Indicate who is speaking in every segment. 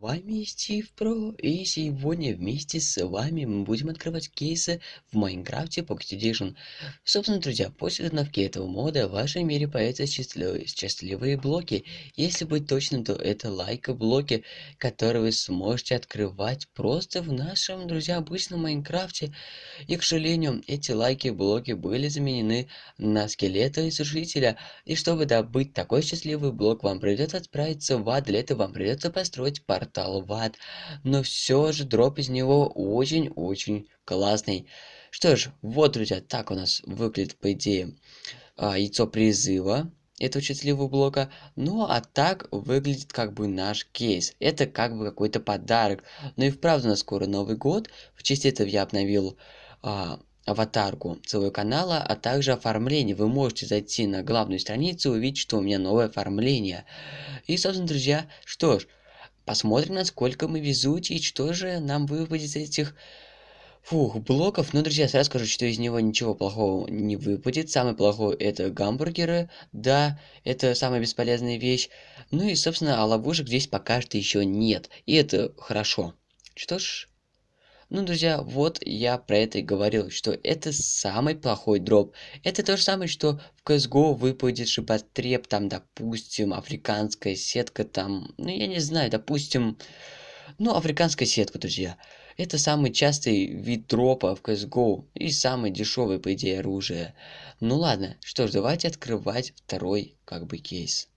Speaker 1: вами Стив Про, и сегодня вместе с вами мы будем открывать кейсы в Майнкрафте Pocket Edition. Собственно, друзья, после установки этого мода в вашем мире появятся счастливые блоки. Если быть точным, то это лайка-блоки, которые вы сможете открывать просто в нашем, друзья, обычном Майнкрафте. И, к сожалению, эти лайки-блоки были заменены на скелеты и сушителя. И чтобы добыть такой счастливый блок, вам придется отправиться в ад. Для этого вам придется построить парк портал ват, но все же дроп из него очень-очень классный. Что ж, вот, друзья, так у нас выглядит, по идее, а, яйцо призыва этого счастливого блока. Ну, а так выглядит как бы наш кейс. Это как бы какой-то подарок. Ну и вправду, на скоро Новый год. В честь этого я обновил а, аватарку своего канала, а также оформление. Вы можете зайти на главную страницу и увидеть, что у меня новое оформление. И, собственно, друзья, что ж... Посмотрим, насколько мы везучие и что же нам выпадет из этих... Фух, блоков. Ну, друзья, сразу скажу, что из него ничего плохого не выпадет. Самое плохое это гамбургеры. Да, это самая бесполезная вещь. Ну и, собственно, а ловушек здесь пока что еще нет. И это хорошо. Что ж, ну, друзья, вот я про это и говорил, что это самый плохой дроп. Это то же самое, что в CSGO выпадет шипотреб, там, допустим, африканская сетка, там, ну, я не знаю, допустим, ну, африканская сетка, друзья. Это самый частый вид дропа в CSGO и самый дешевый, по идее, оружие. Ну ладно, что ж, давайте открывать второй, как бы, кейс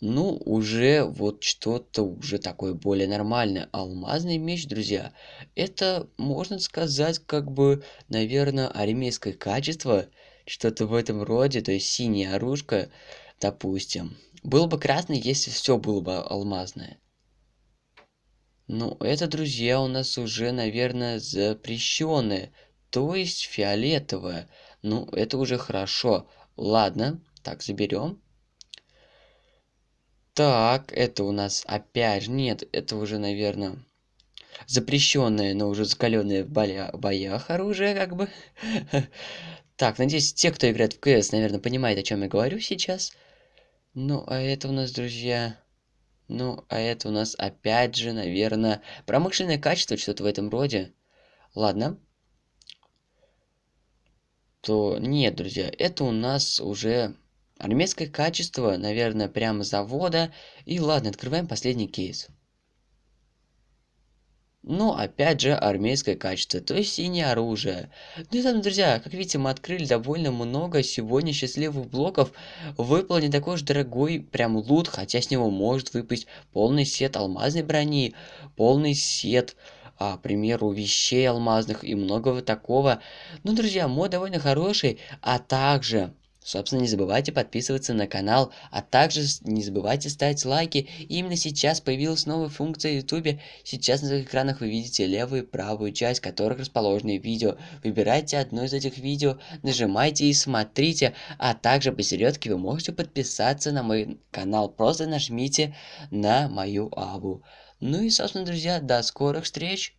Speaker 1: ну уже вот что-то уже такое более нормальное. Алмазный меч, друзья, это, можно сказать, как бы, наверное, армейское качество, что-то в этом роде, то есть синяя оружка, допустим. Было бы красный, если все было бы алмазное. Ну, это, друзья, у нас уже, наверное, запрещенное, то есть фиолетовое. Ну, это уже хорошо. Ладно, так, заберем. Так, это у нас опять... Нет, это уже, наверное, запрещенное, но уже закаленное в боя... боях оружие, как бы. Так, надеюсь, те, кто играет в КС, наверное, понимают, о чем я говорю сейчас. Ну, а это у нас, друзья... Ну, а это у нас опять же, наверное, промышленное качество, что-то в этом роде. Ладно. То нет, друзья, это у нас уже Армейское качество, наверное, прямо завода. И ладно, открываем последний кейс. ну опять же армейское качество, то есть синее оружие. Ну и там, друзья, как видите, мы открыли довольно много сегодня счастливых блоков. Выпал не такой уж дорогой прям лут, хотя с него может выпасть полный сет алмазной брони, полный сет а, к примеру, вещей алмазных и многого такого. Ну, друзья, мод довольно хороший, а также Собственно, не забывайте подписываться на канал, а также не забывайте ставить лайки. И именно сейчас появилась новая функция YouTube. Сейчас на своих экранах вы видите левую и правую часть, в которых расположены видео. Выбирайте одно из этих видео, нажимайте и смотрите. А также посередке вы можете подписаться на мой канал. Просто нажмите на мою аву. Ну и, собственно, друзья, до скорых встреч!